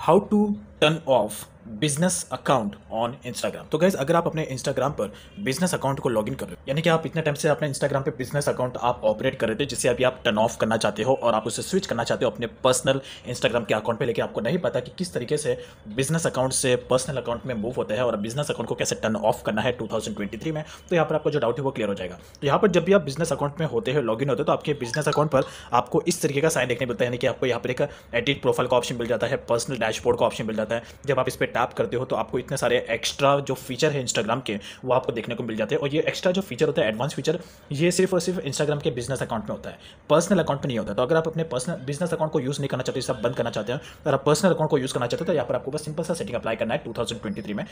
how to turn off business account on Instagram तो guys अगर आप अपने इंस्टाग्राम पर बिजनेस अकाउंट को लॉग इन कर रहे हो यानी कि आप इतने टाइम से अपने इंस्टाग्राम पे बिजनेस अकाउंट आप ऑपरेट कर रहे थे जिसे अभी आप टर्न ऑफ करना चाहते हो और आप उसे स्विच करना चाहते हो अपने पर्सनल इंस्टाग्राम के अकाउंट पर लेकिन आपको नहीं पता कि किस तरीके से बिजनेस अकाउंट से पर्सनल अकाउंट में मूव होता है और बिजनेस अकाउंट को कैसे टर्न ऑफ करना है टू में तो यहाँ पर आपको जो डाउट है वो क्लियर हो जाएगा तो यहाँ पर जब भी आप बिजनेस अकाउंट में होते हैं लॉग इन होते हो तो आपके बिजनेस अकाउंट पर आपको इस तरीके का साइन देखने मिलता है यानी कि आपको यहाँ पर एक एडिट प्रोफाइल का ऑप्शन मिल जाता है पर्सनल डैशबोर्ड का ऑप्शन मिल जाता है जब आप इस पर टैप करते हो तो आपको इतने सारे एक्स्ट्रा जो फीचर है इंस्टाग्राम के वो आपको देखने को मिल जाते हैं और ये एक्स्ट्रा जो फीचर होता है एडवांस फीचर ये सिर्फ और सिर्फ इंस्टाग्राम के बिजनेस अकाउंट में होता है पर्सनल अकाउंट में नहीं होता तो अगर आप अपने पर्सनल बिजनेस अकाउंट को यूज़ नहीं करना चाहते सब बंद करना चाहते हैं अगर आप पर्सनल अकाउंट को यूज़ करना चाहते हो तो यहाँ पर आपको बस सिंपल सा सेटिंग अप्लाई करना है टू में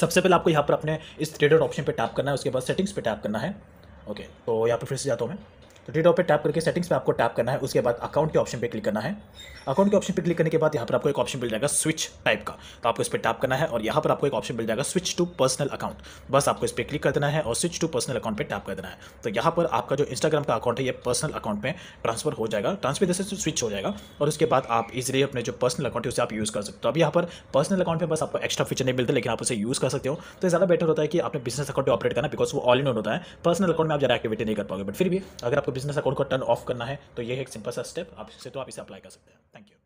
सबसे पहले आपको यहाँ पर अपने इस ट्रेडर ऑप्शन पर टैप करना है उसके बाद सेटिंग्स पर टैप करना है ओके तो यहाँ पर फिर से जाता हूँ मैं तो डी पर टैप करके सेटिंग्स पे आपको टैप करना है उसके बाद अकाउंट के ऑप्शन पे क्लिक करना है अकाउंट के ऑप्शन पे क्लिक करने के बाद यहाँ पर आपको एक ऑप्शन मिल जाएगा स्विच टाइप का तो आपको इस पर टैप करना है और यहाँ पर आपको एक ऑप्शन मिल जाएगा स्विच टू पर्सनल अकाउंट बस आपको इस पर क्लिक कर देना है और स्विच टू पर्सनल अकाउंट पर टैप कर देना है तो यहाँ पर आपका जो इंस्टाग्राम का अकाउंट है ये पर्सनल अकाउंट में ट्रांसफर हो जाएगा ट्रांसफर जैसे स्विच हो जाएगा और उसके बाद आप इजिली अपने जो पर्सनल अकाउंट है उसे आप यूज़ कर सकते हो तो अब यहाँ पर पर्सनल अकाउंट में बस आपको एक्स्ट्रा फीचर नहीं मिलते लेकिन आप उसे यूज़ कर सकते हो तो ज़्यादा बेटर होता है कि आपने बिजनेस अकाउंट ऑपरेट करना बिकॉज वो ऑल इन होता है पर्सनल अकाउंट में आप ज़्यादा एक्टिविटी नहीं कर पाओगे बट फिर भी अगर आपको बिजनेस अकाउंट को टर्न ऑफ करना है तो ये एक सिंपल सा स्टेप आप से तो आप इसे अप्लाई कर सकते हैं थैंक यू